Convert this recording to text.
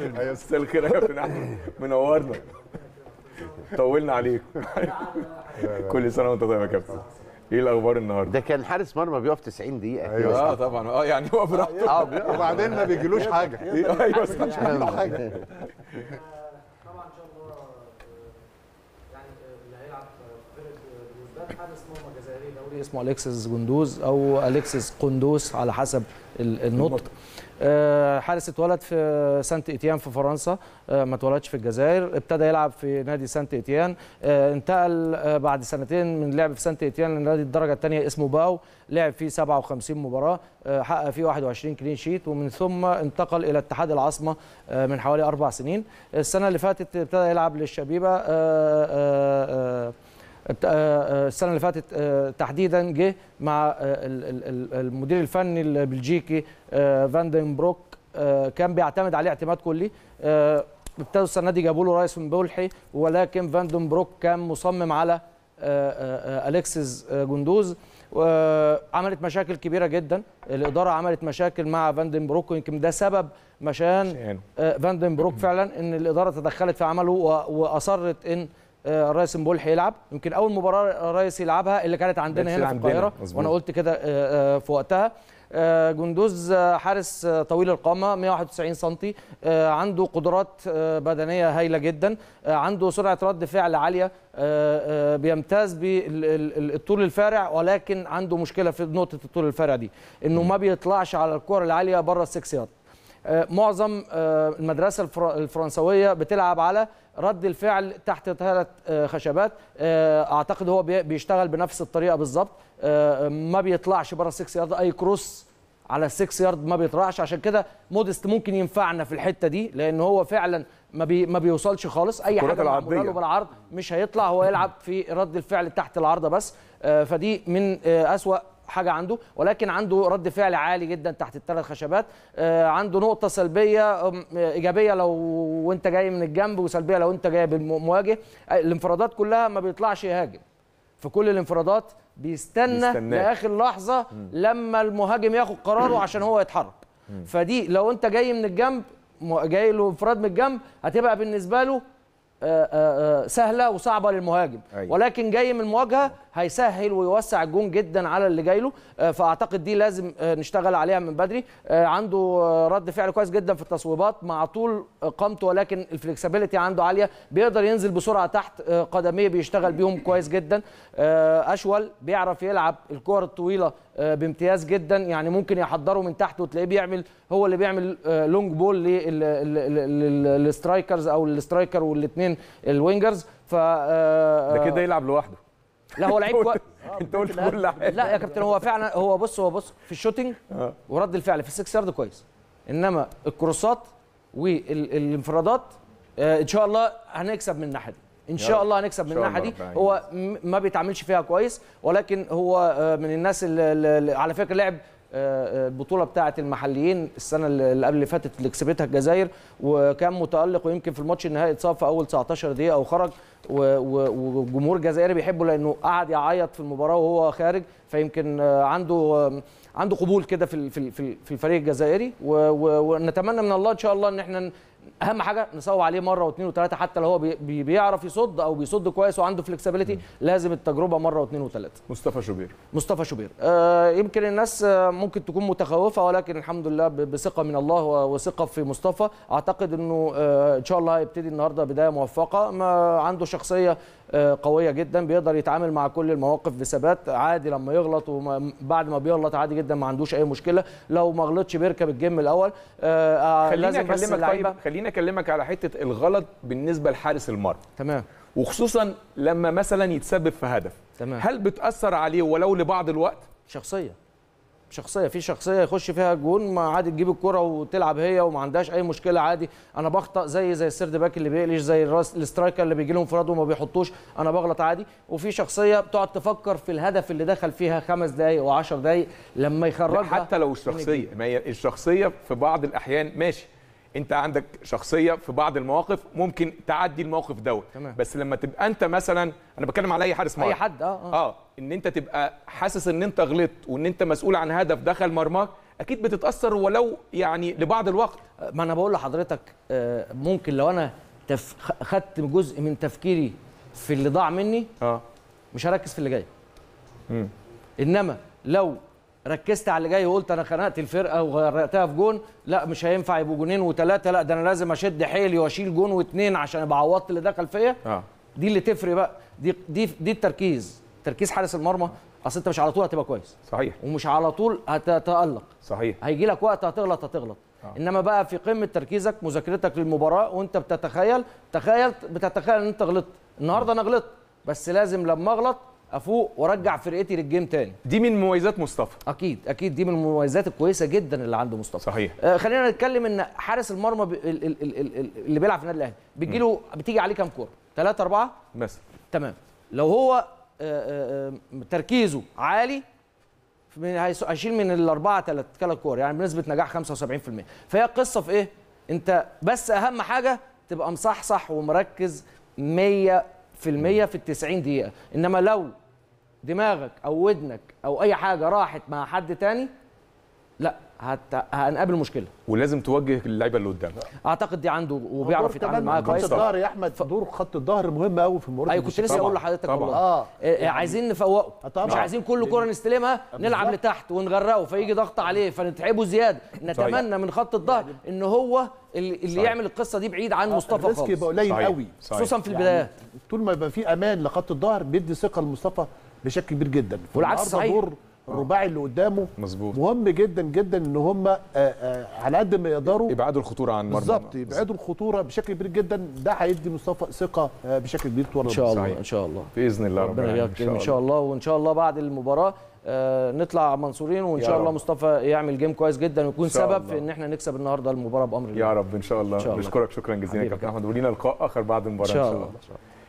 يا مساء الخير يا كابتن احمد منورنا طولنا عليك كل سنه وانت طيب يا كابتن ايه الاخبار النهارده؟ ده كان حارس مرمى بيقف 90 دقيقة ايوه اه طبعا اه يعني هو براحته آه،, اه وبعدين ما بيجيلوش حاجة ايوه مش حاجة يعني حارس مرمى جزاء الدوري إيه اسمه اليكسيس جندوز او اليكسيس قندوس على حسب النطق آه، حارس اتولد في سانت اتيان في فرنسا آه، ما اتولدش في الجزائر ابتدى يلعب في نادي سانت اتيان آه، انتقل بعد سنتين من لعب في سانت اتيان لنادي الدرجه الثانيه اسمه باو لعب فيه 57 مباراه حقق فيه 21 كلين شيت ومن ثم انتقل الى اتحاد العاصمه من حوالي اربع سنين السنه اللي فاتت ابتدى يلعب للشبيبه آه، آه، السنه اللي فاتت آه، تحديدا جه مع المدير الفني البلجيكي فاندن بروك كان بيعتمد عليه اعتماد كلي ابتدوا السنه دي جابوا له رئيس من بولحي ولكن فاندن بروك كان مصمم على اليكسيس جندوز عملت مشاكل كبيره جدا الاداره عملت مشاكل مع فاندن بروك ويمكن ده سبب مشان فاندن بروك فعلا ان الاداره تدخلت في عمله واصرت ان آه، الريس مبول يلعب يمكن اول مباراه الريس يلعبها اللي كانت عندنا هنا في القاهره وانا قلت كده آه، آه، في وقتها جندوز حارس طويل القامه 191 سم عنده قدرات بدنيه هايله جدا عنده سرعه رد فعل عاليه بيمتاز بالطول الفارع ولكن عنده مشكله في نقطه الطول الفارع دي انه ما بيطلعش على الكره العاليه بره السكس يارد آه، معظم آه، المدرسه الفرنسويه بتلعب على رد الفعل تحت ثلاث آه، خشبات اعتقد هو بيشتغل بنفس الطريقه بالظبط ما بيطلعش بره 6 يارد اي كروس على 6 يارد ما بيطلعش عشان كده مودست ممكن ينفعنا في الحته دي لان هو فعلا ما بي ما بيوصلش خالص اي حاجه معموله بالعرض مش هيطلع هو يلعب في رد الفعل تحت العارضه بس فدي من اسوا حاجه عنده ولكن عنده رد فعل عالي جدا تحت الثلاث خشبات آه، عنده نقطه سلبيه ايجابيه لو وانت جاي من الجنب وسلبيه لو انت جاي بالمواجه الانفرادات كلها ما بيطلعش يهاجم في كل الانفرادات بيستنى بيستناك. لاخر لحظه لما المهاجم ياخد قراره عشان هو يتحرك فدي لو انت جاي من الجنب جاي له انفراد من الجنب هتبقى بالنسبه له آه، آه، سهله وصعبه للمهاجم أيوة. ولكن جاي من المواجهه هيسهل ويوسع الجون جدا على اللي جاي له آه، فاعتقد دي لازم آه، نشتغل عليها من بدري آه، عنده رد فعل كويس جدا في التصويبات مع طول قامته ولكن الفلكسبيليتي عنده عاليه بيقدر ينزل بسرعه تحت قدميه بيشتغل بيهم كويس جدا اشول بيعرف يلعب الكور الطويله بامتياز جدا يعني ممكن يحضره من تحت وتلاقيه بيعمل هو اللي بيعمل لونج بول للسترايكرز او الاسترايكر والاثنين الوينجرز ف ده كده يلعب لوحده لا هو لعيب كويس انت آه، قلت كل حاجه لا يا كابتن هو فعلا هو بص هو بص في الشوتنج آه. ورد الفعل في السكس يارد كويس انما الكروسات والانفرادات آه، ان شاء الله هنكسب من الناحيه دي ان شاء الله هنكسب من الناحيه دي هو ما بيتعاملش فيها كويس ولكن هو من الناس اللي على فكره لعب البطوله بتاعه المحليين السنه اللي قبل اللي فاتت اللي كسبتها الجزائر وكان متالق ويمكن في الماتش النهائي اتصاب في اول 19 دقيقه وخرج والجمهور الجزائري بيحبه لانه قعد يعيط في المباراه وهو خارج فيمكن عنده عنده قبول كده في في الفريق الجزائري ونتمنى من الله ان شاء الله ان احنا اهم حاجه نصوب عليه مره واثنين وثلاثه حتى لو هو بي بيعرف يصد او بيصد كويس وعنده فلكسبيليتي لازم التجربه مره واثنين وثلاثه مصطفى شوبير مصطفى شوبير آه يمكن الناس آه، ممكن تكون متخوفه ولكن الحمد لله بثقه من الله وثقه في مصطفى اعتقد انه آه ان شاء الله هيبتدي النهارده بدايه موفقه ما عنده شخصيه آه، قويه جدا بيقدر يتعامل مع كل المواقف بثبات عادي لما يغلط وبعد ما بيغلط عادي جدا ما عندوش اي مشكله لو ما غلطش بيركب الجيم الاول آه، آه، خليني اكلمك طيب خليني اكلمك على حته الغلط بالنسبه لحارس المرمى تمام وخصوصا لما مثلا يتسبب في هدف تمام هل بتاثر عليه ولو لبعض الوقت شخصيه شخصيه في شخصيه يخش فيها جون ما عادي تجيب الكره وتلعب هي وما عندهاش اي مشكله عادي انا بخطا زي زي السيرد باك اللي بيقلش زي الراس الاسترايكر اللي بيجي لهم فراد وما بيحطوش انا بغلط عادي وفي شخصيه بتقعد تفكر في الهدف اللي دخل فيها خمس دقائق و10 دقائق لما يخرجها حتى لو الشخصيه ما هي الشخصيه في بعض الاحيان ماشي انت عندك شخصيه في بعض المواقف ممكن تعدي الموقف دوت بس لما تبقى انت مثلا انا بتكلم على اي حارس مرمى اي حد اه اه, آه ان انت تبقى حاسس ان انت غلطت وان انت مسؤول عن هدف دخل مرماك اكيد بتتاثر ولو يعني لبعض الوقت آه، ما انا بقول لحضرتك آه، ممكن لو انا تف... خدت جزء من تفكيري في اللي ضاع مني اه مش هركز في اللي جاي امم انما لو ركزت على اللي جاي وقلت انا خنقت الفرقه وغرقتها في جون لا مش هينفع يبقوا جونين وثلاثه لا ده انا لازم اشد حيلي واشيل جون واثنين عشان ابقى عوضت اللي دخل فيا آه. دي اللي تفرق بقى دي دي دي التركيز تركيز حارس المرمى اصل انت مش على طول هتبقى كويس صحيح ومش على طول هتتالق صحيح هيجي لك وقت هتغلط هتغلط آه. انما بقى في قمه تركيزك مذاكرتك للمباراه وانت بتتخيل تخيل بتتخيل ان انت غلطت النهارده انا غلطت بس لازم لما اغلط افوق وارجع فرقتي للجيم تاني دي من مميزات مصطفى اكيد اكيد دي من المميزات الكويسه جدا اللي عند مصطفى صحيح آه خلينا نتكلم ان حارس المرمى ب... ال... ال... ال... اللي بيلعب في النادي الاهلي بتجي له بتيجي عليه كام كوره ثلاثه اربعه؟ مثلا تمام لو هو آه آه تركيزه عالي من هيشيل من الاربعه ثلاث ثلاث كور يعني بنسبه نجاح 75% فهي القصه في ايه؟ انت بس اهم حاجه تبقى مصحصح ومركز 100% في, في ال 90 دقيقه انما لو دماغك او ودنك او اي حاجه راحت مع حد تاني لا هت... هنقابل مشكله ولازم توجه اللعيبه اللي قدام اعتقد دي عنده وبيعرف يتعامل معاها كويس خط الظهر يا احمد دور خط الظهر مهم قوي في المباراه ايوه كنت لسه اقول لحضرتك والله اه إيه، عايزين نفوقه طبعا. مش عايزين كل كره نستلمها نلعب لتحت ونغرقه فيجي ضغط عليه فنتعبه زياده طيب. نتمنى من خط الظهر يعني ان هو اللي, اللي صحيح. يعمل القصه دي بعيد عن مصطفى خالص الريسك يبقى قليل قوي خصوصا في يعني البدايات يعني طول ما يبقى في امان لخط الظهر بيدي ثقه لمصطفى بشكل كبير جدا والعكس صحيح دور الرباعي آه. اللي قدامه مظبوط مهم جدا جدا ان هم آه، آه، على قد ما يقدروا يبعدوا الخطوره عن مرمى بالظبط يبعدوا الخطوره بشكل كبير جدا ده هيدي مصطفى ثقه بشكل كبير طول ان شاء الله ان شاء الله باذن الله ربنا يكرم ان شاء الله وان شاء الله بعد المباراه نطلع منصورين وان شاء الله مصطفى يعمل جيم كويس جدا ويكون سبب في ان احنا نكسب النهارده المباراه بامر الله يا رب ان شاء الله, نشكرك شكرا جزيلا كابتن احمد ولينا لقاء اخر بعد المباراه ان شاء الله, إن شاء الله.